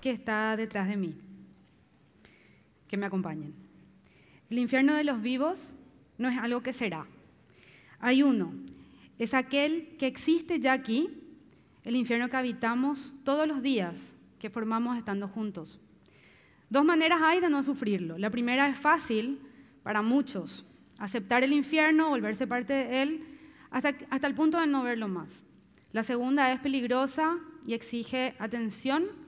que está detrás de mí. Que me acompañen. El infierno de los vivos no es algo que será. Hay uno, es aquel que existe ya aquí, el infierno que habitamos todos los días, que formamos estando juntos. Dos maneras hay de no sufrirlo. La primera es fácil para muchos, aceptar el infierno, volverse parte de él, hasta, hasta el punto de no verlo más. La segunda es peligrosa y exige atención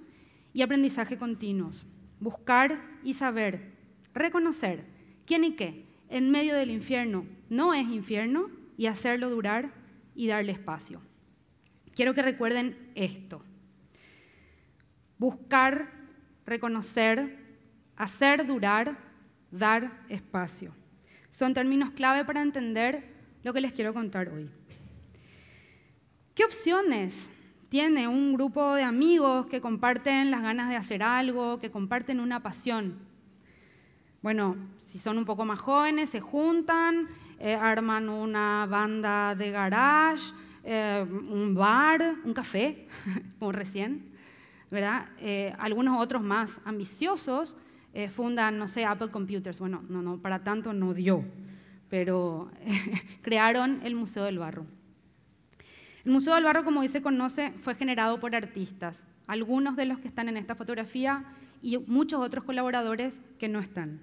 y aprendizaje continuos. Buscar y saber, reconocer quién y qué en medio del infierno no es infierno y hacerlo durar y darle espacio. Quiero que recuerden esto. Buscar, reconocer, hacer durar, dar espacio. Son términos clave para entender lo que les quiero contar hoy. ¿Qué opciones tiene un grupo de amigos que comparten las ganas de hacer algo, que comparten una pasión. Bueno, si son un poco más jóvenes, se juntan, eh, arman una banda de garage, eh, un bar, un café, como recién, ¿verdad? Eh, algunos otros más ambiciosos fundan, no sé, Apple Computers. Bueno, no, no, para tanto no dio, pero crearon el Museo del Barro. El Museo del Barro, como hoy se conoce, fue generado por artistas, algunos de los que están en esta fotografía y muchos otros colaboradores que no están.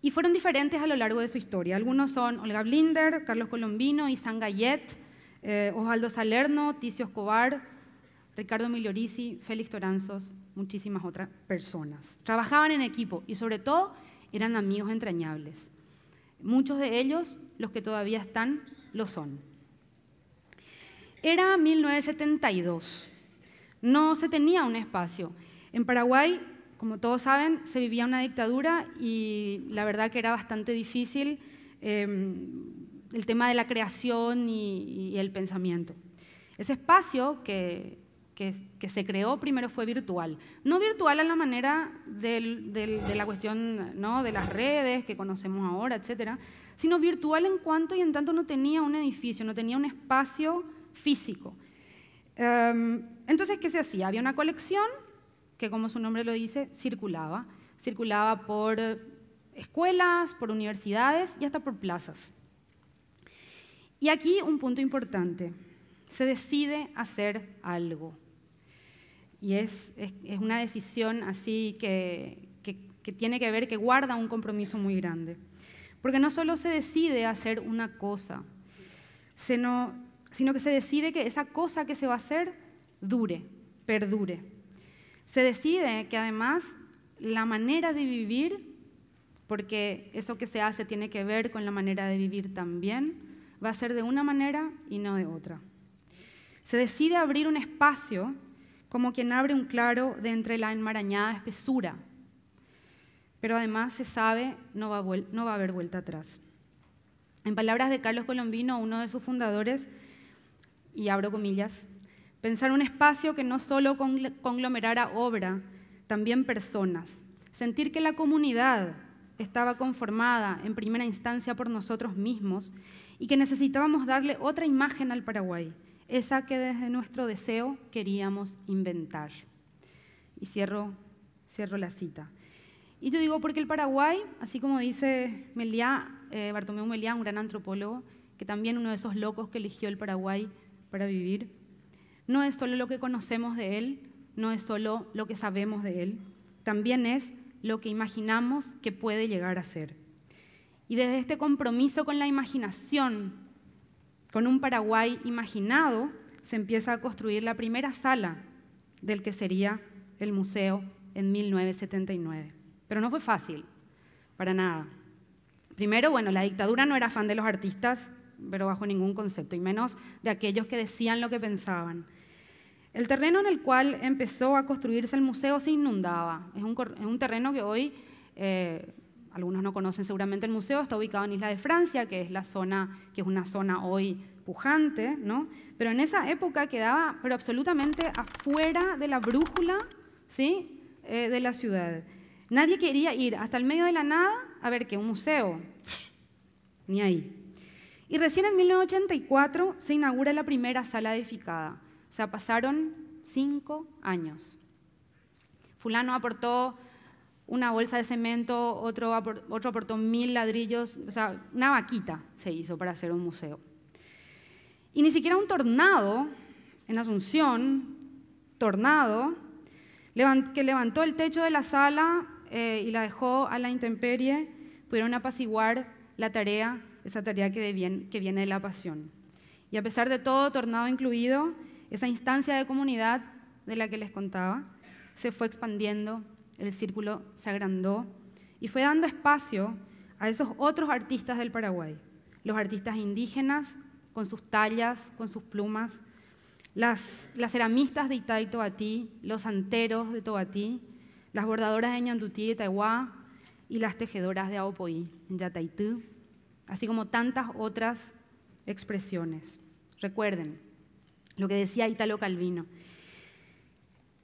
Y fueron diferentes a lo largo de su historia. Algunos son Olga Blinder, Carlos Colombino, Isan Gallet, eh, Osvaldo Salerno, Ticio Escobar, Ricardo Migliorisi, Félix Toranzos, muchísimas otras personas. Trabajaban en equipo y sobre todo eran amigos entrañables. Muchos de ellos, los que todavía están, lo son. Era 1972. No se tenía un espacio. En Paraguay, como todos saben, se vivía una dictadura y la verdad que era bastante difícil em, el tema de la creación y, el pensamiento. Ese espacio que, que, se creó primero fue virtual. No virtual a la manera de la cuestión de las redes que conocemos ahora, etcétera, sino virtual en cuanto y en tanto no tenía un edificio, no tenía un espacio físico. Em, entonces, ¿qué se hacía? Había una colección que, como su nombre lo dice, circulaba. Circulaba por escuelas, por universidades y hasta por plazas. Y aquí un punto importante. Se decide hacer algo. Y es, una decisión así que, que tiene que ver, que guarda un compromiso muy grande. Porque no solo se decide hacer una cosa, sino sino que se decide que esa cosa que se va a hacer dure, perdure. Se decide que además la manera de vivir, porque eso que se hace tiene que ver con la manera de vivir también, va a ser de una manera y no de otra. Se decide abrir un espacio como quien abre un claro de entre la enmarañada espesura, pero además se sabe no va, no va a haber vuelta atrás. En palabras de Carlos Colombino, uno de sus fundadores, y abro comillas, pensar un espacio que no solo conglomerara obra, también personas, sentir que la comunidad estaba conformada en primera instancia por nosotros mismos y que necesitábamos darle otra imagen al Paraguay, esa que desde nuestro deseo queríamos inventar. Y cierro, cierro la cita. Y yo digo, porque el Paraguay, así como dice Meliá, eh, Bartomeu Meliá, un gran antropólogo, que también uno de esos locos que eligió el Paraguay para vivir. No es solo lo que conocemos de Él, no es solo lo que sabemos de Él, también es lo que imaginamos que puede llegar a ser. Y desde este compromiso con la imaginación, con un Paraguay imaginado, se empieza a construir la primera sala del que sería el museo en 1979. Pero no fue fácil, para nada. Primero, bueno, la dictadura no era fan de los artistas, pero bajo ningún concepto, y menos de aquellos que decían lo que pensaban. El terreno en el cual empezó a construirse el museo se inundaba. Es un, terreno que hoy, eh, algunos no conocen seguramente el museo, está ubicado en Isla de Francia, que es, la zona, que es una zona hoy pujante, ¿no? pero en esa época quedaba pero absolutamente afuera de la brújula ¿sí? Eh, de la ciudad. Nadie quería ir hasta el medio de la nada a ver qué, un museo. Ni ahí. Y recién en 1984 se inaugura la primera sala edificada. O sea, pasaron cinco años. Fulano aportó una bolsa de cemento, otro, aportó mil ladrillos, o sea, una vaquita se hizo para hacer un museo. Y ni siquiera un tornado en Asunción, tornado, que levantó el techo de la sala eh, y la dejó a la intemperie, pudieron apaciguar la tarea esa tarea que, que viene de la pasión. Y a pesar de todo, Tornado incluido, esa instancia de comunidad de la que les contaba, se fue expandiendo, el círculo se agrandó y fue dando espacio a esos otros artistas del Paraguay, los artistas indígenas, con sus tallas, con sus plumas, las, ceramistas de Itá y los anteros de Tobatí, las bordadoras de Ñandutí de Taiwá y las tejedoras de Aopoí, en Yataitú, así como tantas otras expresiones. Recuerden lo que decía Italo Calvino.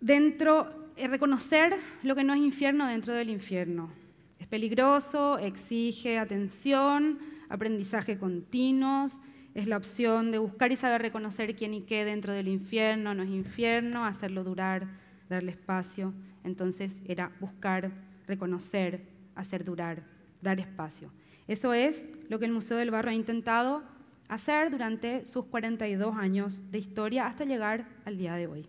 Dentro, eh, reconocer lo que no es infierno dentro del infierno. Es peligroso, exige atención, aprendizaje continuos, es la opción de buscar y saber reconocer quién y qué dentro del infierno, no es infierno, hacerlo durar, darle espacio. Entonces era buscar, reconocer, hacer durar, dar espacio. Eso es lo que el Museo del Barro ha intentado hacer durante sus 42 años de historia hasta llegar al día de hoy.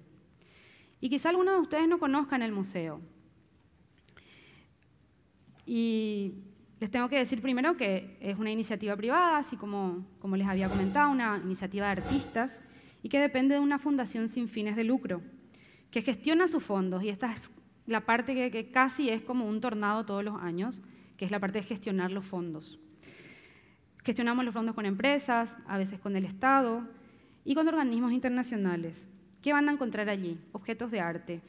Y quizá algunos de ustedes no conozcan el museo. Y les tengo que decir primero que es una iniciativa privada, así como, les había comentado, una iniciativa de artistas, y que depende de una fundación sin fines de lucro, que gestiona sus fondos, y esta es la parte que casi es como un tornado todos los años, que es la parte de gestionar los fondos. Gestionamos los fondos con empresas, a veces con el Estado y con organismos internacionales. ¿Qué van a encontrar allí? Objetos de arte.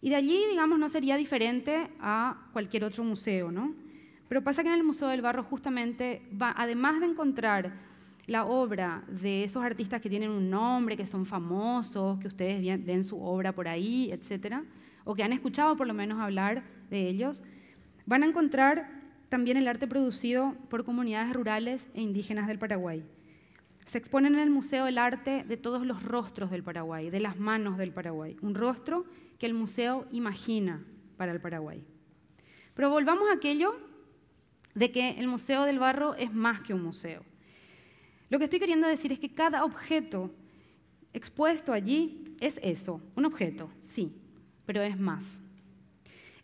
Y de allí, digamos, no sería diferente a cualquier otro museo, ¿no? Pero pasa que en el Museo del Barro justamente, va, además de encontrar la obra de esos artistas que tienen un nombre, que son famosos, que ustedes ven su obra por ahí, etcétera, o que han escuchado por lo menos hablar de ellos, van a encontrar también el arte producido por comunidades rurales e indígenas del Paraguay. Se exponen en el Museo el arte de todos los rostros del Paraguay, de las manos del Paraguay, un rostro que el museo imagina para el Paraguay. Pero volvamos a aquello de que el Museo del Barro es más que un museo. Lo que estoy queriendo decir es que cada objeto expuesto allí es eso, un objeto, sí, pero es más.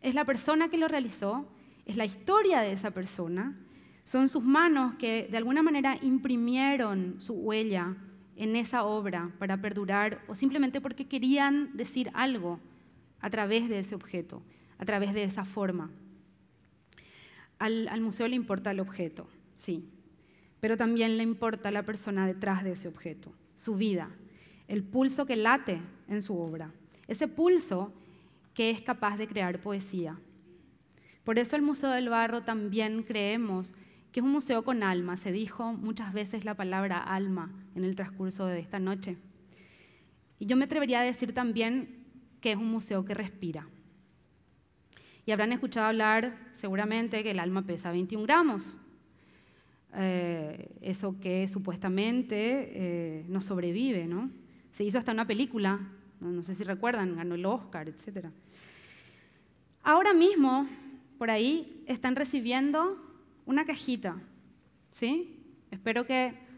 Es la persona que lo realizó, es la historia de esa persona, son sus manos que de alguna manera imprimieron su huella en esa obra para perdurar o simplemente porque querían decir algo a través de ese objeto, a través de esa forma. Al, al museo le importa el objeto, sí, pero también le importa la persona detrás de ese objeto, su vida, el pulso que late en su obra, ese pulso que es capaz de crear poesía, por eso el Museo del Barro también creemos que es un museo con alma. Se dijo muchas veces la palabra alma en el transcurso de esta noche. Y yo me atrevería a decir también que es un museo que respira. Y habrán escuchado hablar seguramente que el alma pesa 21 gramos. Eh, eso que supuestamente eh, no sobrevive, ¿no? Se hizo hasta una película, no, no sé si recuerdan, ganó el Oscar, etc. Ahora mismo por ahí están recibiendo una cajita, ¿sí? Espero que,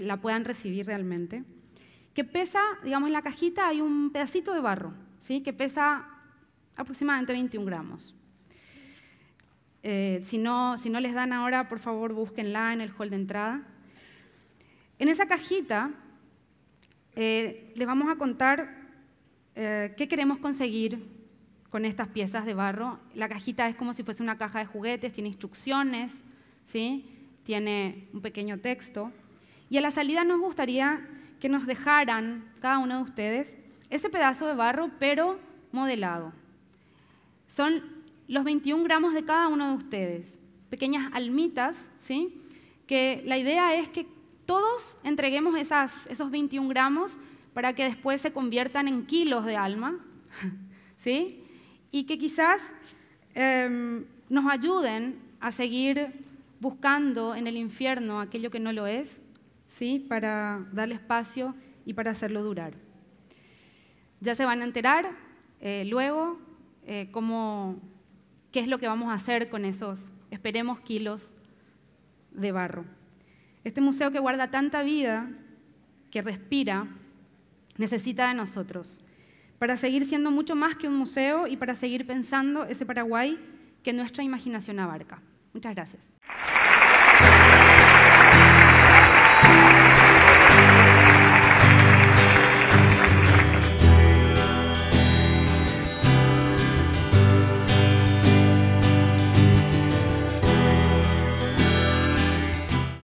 la puedan recibir realmente. Que pesa, digamos, en la cajita hay un pedacito de barro, ¿sí? Que pesa aproximadamente 21 gramos. Eh, si, no, si no les dan ahora, por favor, búsquenla en el hall de entrada. En esa cajita eh, les vamos a contar eh, qué queremos conseguir con estas piezas de barro. La cajita es como si fuese una caja de juguetes, tiene instrucciones, ¿sí? tiene un pequeño texto. Y a la salida nos gustaría que nos dejaran, cada uno de ustedes, ese pedazo de barro, pero modelado. Son los 21 gramos de cada uno de ustedes, pequeñas almitas, ¿sí? que la idea es que todos entreguemos esos 21 gramos para que después se conviertan en kilos de alma. ¿sí? y que quizás em, nos ayuden a seguir buscando en el infierno aquello que no lo es, ¿sí? para darle espacio y para hacerlo durar. Ya se van a enterar eh, luego eh, cómo, qué es lo que vamos a hacer con esos, esperemos, kilos de barro. Este museo que guarda tanta vida, que respira, necesita de nosotros para seguir siendo mucho más que un museo y para seguir pensando ese Paraguay que nuestra imaginación abarca. Muchas gracias.